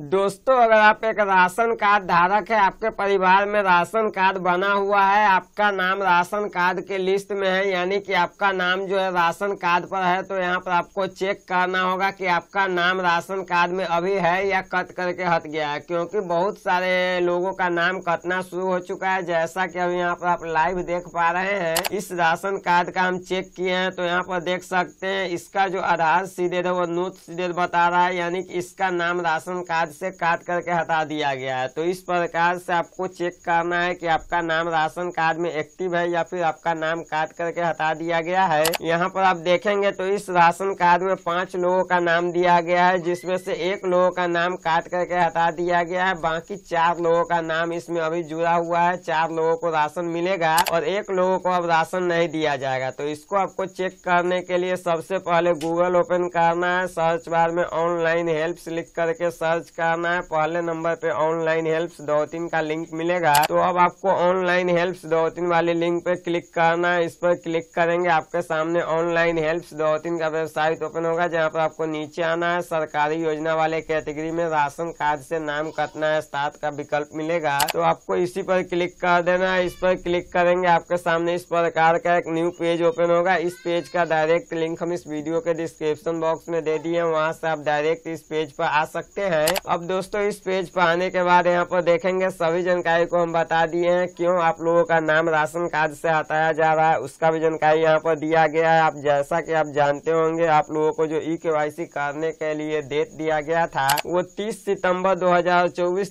दोस्तों अगर आप एक राशन कार्ड धारक है आपके परिवार में राशन कार्ड बना हुआ है आपका नाम राशन कार्ड के लिस्ट में है यानी कि आपका नाम जो है राशन कार्ड पर है तो यहाँ पर आपको चेक करना होगा कि आपका नाम राशन कार्ड में अभी है या कट करके हट गया है क्योंकि बहुत सारे लोगों का नाम कटना शुरू हो चुका है जैसा कि अभी यहाँ पर आप लाइव देख पा रहे हैं इस राशन कार्ड का हम चेक किए हैं तो यहाँ पर देख सकते हैं इसका जो आधार सीधे है वो नूत सीधे बता रहा है यानी कि इसका नाम राशन कार्ड बाद से काट करके हटा दिया गया है तो इस प्रकार से आपको चेक करना है कि आपका नाम राशन कार्ड में एक्टिव है या फिर आपका नाम काट करके हटा दिया गया है यहाँ पर आप देखेंगे तो इस राशन कार्ड में पांच लोगों का नाम दिया गया है जिसमें से एक लोगों का नाम काट करके हटा दिया गया है बाकी चार लोगों का नाम इसमें अभी जुड़ा हुआ है चार लोगों को राशन मिलेगा और एक लोगों को अब राशन नहीं दिया जाएगा तो इसको आपको चेक करने के लिए सबसे पहले गूगल ओपन करना है सर्च बार में ऑनलाइन हेल्प लिख करके सर्च करना है पहले नंबर पे ऑनलाइन हेल्प्स दो तीन का लिंक मिलेगा तो अब आपको ऑनलाइन हेल्प्स दो तीन वाले लिंक पे क्लिक करना है इस पर क्लिक करेंगे आपके सामने ऑनलाइन हेल्प्स दो तीन का वेबसाइट ओपन होगा जहाँ पर आपको नीचे आना है सरकारी योजना वाले कैटेगरी में राशन कार्ड से नाम कटना है सात का विकल्प मिलेगा तो आपको इसी पर क्लिक कर देना है इस पर क्लिक करेंगे आपके सामने इस प्रकार का एक न्यू पेज ओपन होगा इस पेज का डायरेक्ट लिंक हम इस वीडियो के डिस्क्रिप्शन बॉक्स में दे दिए वहाँ से आप डायरेक्ट इस पेज पर आ सकते हैं अब दोस्तों इस पेज पर आने के बाद यहाँ पर देखेंगे सभी जानकारी को हम बता दिए हैं क्यों आप लोगों का नाम राशन कार्ड से हटाया जा रहा है उसका भी जानकारी यहाँ पर दिया गया है आप जैसा कि आप जानते होंगे आप लोगों को जो ई के करने के लिए डेट दिया गया था वो तीस सितम्बर दो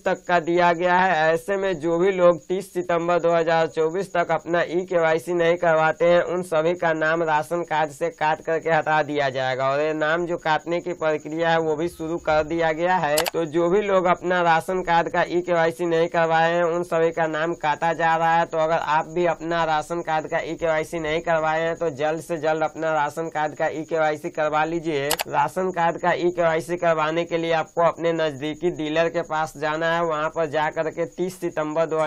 तक का दिया गया है ऐसे में जो भी लोग तीस सितम्बर दो तक अपना ई के नहीं करवाते हैं उन सभी का नाम राशन कार्ड से काट करके हटा दिया जाएगा और ये नाम जो काटने की प्रक्रिया है वो भी शुरू कर दिया गया है तो जो भी लोग अपना राशन कार्ड का ई e के नहीं करवाए हैं उन सभी का नाम काटा जा रहा है तो अगर आप भी अपना राशन कार्ड का ई e के नहीं करवाए हैं तो जल्द से जल्द अपना राशन कार्ड का ई e के करवा लीजिए राशन कार्ड का ई के करवाने के लिए आपको अपने नजदीकी डीलर के पास जाना है वहाँ पर जा करके तीस सितम्बर दो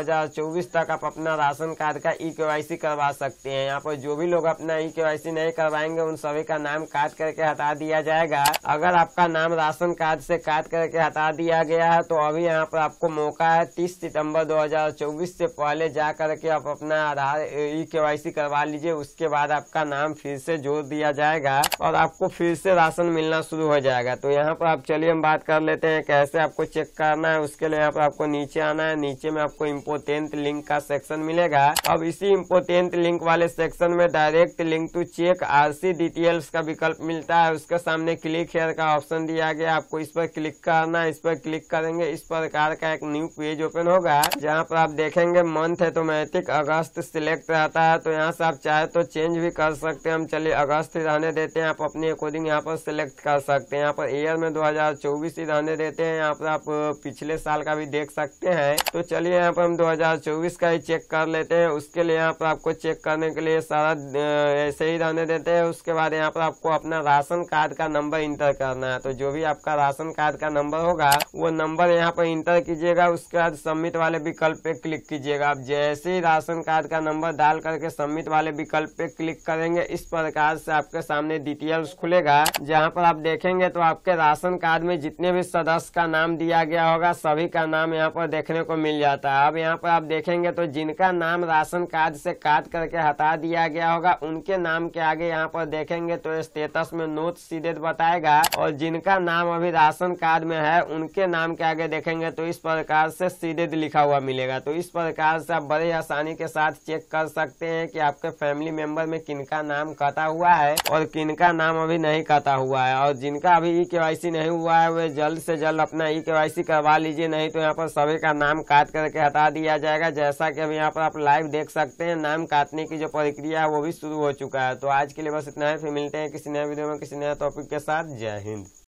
तक आप अपना राशन कार्ड का ई के करवा सकते हैं यहाँ पर जो भी लोग अपना ई के नहीं करवाएंगे उन सभी का नाम काट करके हटा दिया जाएगा अगर आपका नाम राशन कार्ड से काट करके हटा बढ़ा दिया गया है तो अभी यहाँ पर आपको मौका है 30 सितंबर 2024 से पहले जा कर के आप अपना आधार ई के करवा लीजिए उसके बाद आपका नाम फिर से जोड़ दिया जाएगा और आपको फिर से राशन मिलना शुरू हो जाएगा तो यहाँ पर आप चलिए हम बात कर लेते हैं कैसे आपको चेक करना है उसके लिए यहाँ पर आपको नीचे आना है नीचे में आपको इम्पोर्टेंट लिंक का सेक्शन मिलेगा अब इसी इम्पोर्टेंट लिंक वाले सेक्शन में direct link to check RC details का विकल्प मिलता है उसके सामने क्लिक हेयर का ऑप्शन दिया गया आपको इस पर क्लिक करना है इस पर क्लिक करेंगे इस प्रकार का एक न्यू पेज ओपन होगा जहाँ पर आप देखेंगे मंथ है तो मैथिक अगस्त सिलेक्ट रहता है तो यहाँ से आप चाहे तो चेंज भी कर सकते हैं हम चलिए अगस्त ही रहने देते हैं आप अपने अकॉर्डिंग यहाँ पर सिलेक्ट कर सकते हैं यहाँ पर ईयर में 2024 ही रहने देते हैं यहाँ पर आप पिछले साल का भी देख सकते हैं तो चलिए यहाँ पर हम दो का ही चेक कर लेते हैं उसके लिए यहाँ पर आपको चेक करने के लिए सारा ऐसे ही रहने देते हैं उसके बाद यहाँ पर आपको अपना राशन कार्ड का नंबर इंटर करना है तो जो भी आपका राशन कार्ड का नंबर होगा होगा वो नंबर यहाँ पर इंटर कीजिएगा उसके बाद सबमिट वाले विकल्प पे क्लिक कीजिएगा आप जैसे ही राशन कार्ड का नंबर डाल करके सबमिट वाले विकल्प पे क्लिक करेंगे इस प्रकार से आपके सामने डिटेल्स खुलेगा जहाँ पर आप देखेंगे तो आपके राशन कार्ड में जितने भी सदस्य का नाम दिया गया होगा सभी का नाम यहाँ पर देखने को मिल जाता है अब यहाँ पर आप देखेंगे तो जिनका नाम राशन कार्ड से काट करके हटा दिया गया होगा उनके नाम के आगे यहाँ पर देखेंगे तो स्टेटस में नोट सीधे बताएगा और जिनका नाम अभी राशन कार्ड में है उनके नाम के आगे देखेंगे तो इस प्रकार से सीधे लिखा हुआ मिलेगा तो इस प्रकार से आप बड़े आसानी के साथ चेक कर सकते हैं कि आपके फैमिली मेंबर में किनका नाम कटा हुआ है और किनका नाम अभी नहीं कटा हुआ है और जिनका अभी ई के नहीं हुआ है वे जल्द से जल्द अपना ई के करवा लीजिए नहीं तो यहाँ पर सभी का नाम काट करके हटा दिया जाएगा जैसा की अभी यहाँ पर आप लाइव देख सकते हैं नाम काटने की जो प्रक्रिया है वो भी शुरू हो चुका है तो आज के लिए बस इतना ही फिर मिलते हैं किसी नए वीडियो में किसी नए टॉपिक के साथ जय हिंद